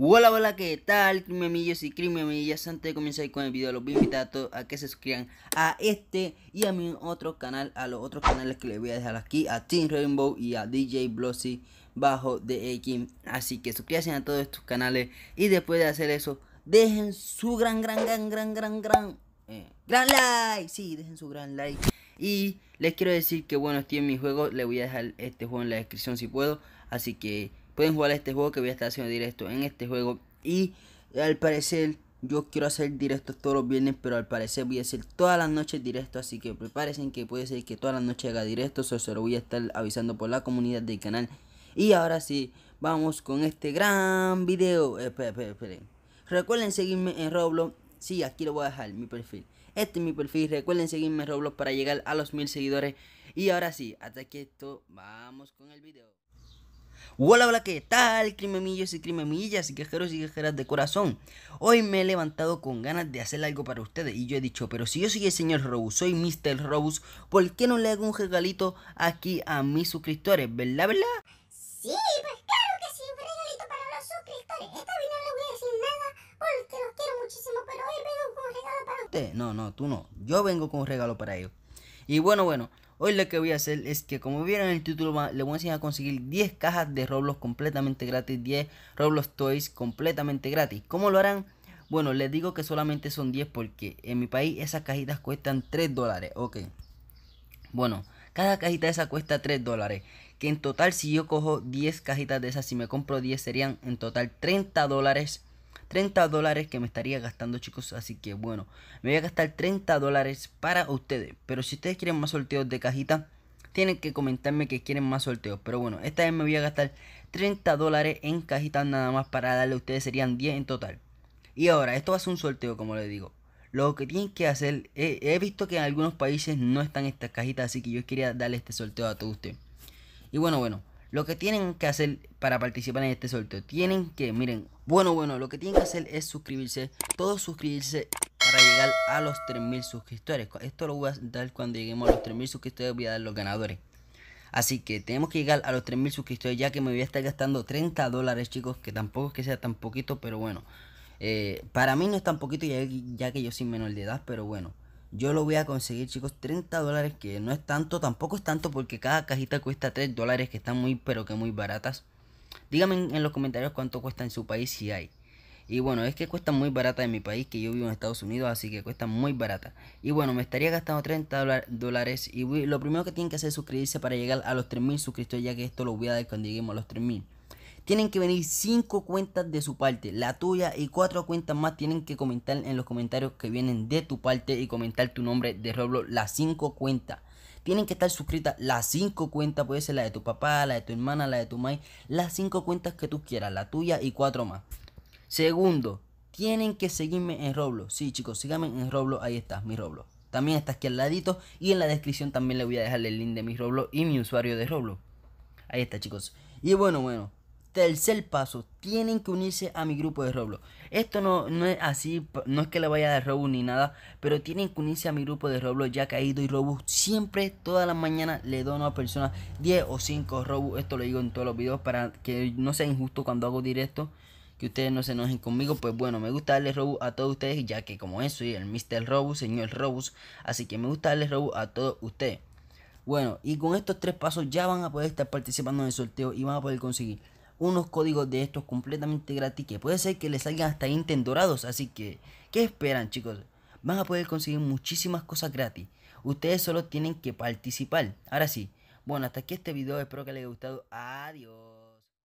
Hola, hola, ¿qué tal? Mi y crime amigas, antes de comenzar con el video, los voy a invitar a todos a que se suscriban a este y a mi otro canal, a los otros canales que les voy a dejar aquí, a Team Rainbow y a DJ Blossy bajo de X. Así que suscríbanse a todos estos canales y después de hacer eso, dejen su gran, gran, gran, gran, gran, gran, eh, gran like. Sí, dejen su gran like. Y les quiero decir que bueno, estoy en mi juego, les voy a dejar este juego en la descripción si puedo, así que pueden jugar este juego que voy a estar haciendo directo en este juego. Y al parecer yo quiero hacer directos todos los viernes, pero al parecer voy a hacer todas las noches directo. Así que prepárense que puede ser que todas las noches haga directo. Eso se lo voy a estar avisando por la comunidad del canal. Y ahora sí, vamos con este gran video. Eh, Recuerden seguirme en Roblox. Sí, aquí lo voy a dejar, mi perfil. Este es mi perfil. Recuerden seguirme en Roblox para llegar a los mil seguidores. Y ahora sí, hasta aquí esto. Vamos con el video. Hola, hola, ¿qué tal? Crimemillos y crimemillas y quejeros y quejeras de corazón. Hoy me he levantado con ganas de hacer algo para ustedes y yo he dicho, pero si yo soy el señor Robus, soy Mr. Robus, ¿por qué no le hago un regalito aquí a mis suscriptores? ¿Verdad, verdad? Sí, pues claro que sí, un regalito para los suscriptores. Esta vez no le voy a decir nada porque los quiero muchísimo, pero hoy vengo con un regalo para ustedes. No, no, tú no. Yo vengo con un regalo para ellos. Y bueno, bueno. Hoy lo que voy a hacer es que como vieron en el título le voy a enseñar a conseguir 10 cajas de Roblox completamente gratis, 10 Roblox Toys completamente gratis. ¿Cómo lo harán? Bueno, les digo que solamente son 10 porque en mi país esas cajitas cuestan 3 dólares, ok. Bueno, cada cajita de esa cuesta 3 dólares. Que en total si yo cojo 10 cajitas de esas, si me compro 10 serían en total 30 dólares 30 dólares que me estaría gastando, chicos. Así que bueno, me voy a gastar 30 dólares para ustedes. Pero si ustedes quieren más sorteos de cajita, tienen que comentarme que quieren más sorteos. Pero bueno, esta vez me voy a gastar 30 dólares en cajitas nada más para darle a ustedes. Serían 10 en total. Y ahora, esto va a ser un sorteo, como les digo. Lo que tienen que hacer, he visto que en algunos países no están estas cajitas, así que yo quería darle este sorteo a todos ustedes. Y bueno, bueno, lo que tienen que hacer para participar en este sorteo, tienen que, miren, bueno, bueno, lo que tienen que hacer es suscribirse, todos suscribirse para llegar a los 3000 suscriptores. Esto lo voy a dar cuando lleguemos a los 3000 suscriptores, voy a dar los ganadores. Así que tenemos que llegar a los 3000 suscriptores ya que me voy a estar gastando 30 dólares, chicos, que tampoco es que sea tan poquito, pero bueno. Eh, para mí no es tan poquito ya, ya que yo soy menor de edad, pero bueno. Yo lo voy a conseguir, chicos, 30 dólares, que no es tanto, tampoco es tanto porque cada cajita cuesta 3 dólares, que están muy, pero que muy baratas. Díganme en, los comentarios cuánto cuesta en su país si hay. Y bueno, es que cuesta muy barata en mi país, que yo vivo en Estados Unidos, así que cuesta muy barata. Y bueno, me estaría gastando 30 dólares. Y lo primero que tienen que hacer es suscribirse para llegar a los 3.000 suscriptores, ya que esto lo voy a dar cuando lleguemos a los 3.000. Tienen que venir 5 cuentas de su parte, la tuya y 4 cuentas más tienen que comentar en los comentarios que vienen de tu parte y comentar tu nombre de Roblox, las 5 cuentas. Tienen que estar suscritas las cinco cuentas, puede ser la de tu papá, la de tu hermana, la de tu mamá, las cinco cuentas que tú quieras, la tuya y cuatro más. Segundo, tienen que seguirme en Roblox. Sí, chicos, síganme en Roblox, ahí está, mi Roblox. También está aquí al ladito y en la descripción también le voy a dejar el link de mi Roblox y mi usuario de Roblox. Ahí está, chicos. Y bueno, bueno, Tercer paso, tienen que unirse a mi grupo de Roblox. Esto no, no es así, no es que le vaya de robos ni nada, pero tienen que unirse a mi grupo de Roblox ya caído y Robux. Siempre, todas las mañanas, le dono a personas 10 o 5 robos. Esto lo digo en todos los videos para que no sea injusto cuando hago directo que ustedes no se enojen conmigo, pues bueno, me gusta darle robos a todos ustedes, ya que como eso soy el Mr. Robos, señor Robux, así que me gusta darle robos a todos ustedes. Bueno, y con estos tres pasos ya van a poder estar participando en el sorteo y van a poder conseguir unos códigos de estos completamente gratis que puede ser que les salgan hasta intent dorados. Así que, ¿qué esperan chicos? Van a poder conseguir muchísimas cosas gratis. Ustedes solo tienen que participar. Ahora sí. Bueno, hasta aquí este video. Espero que les haya gustado. Adiós.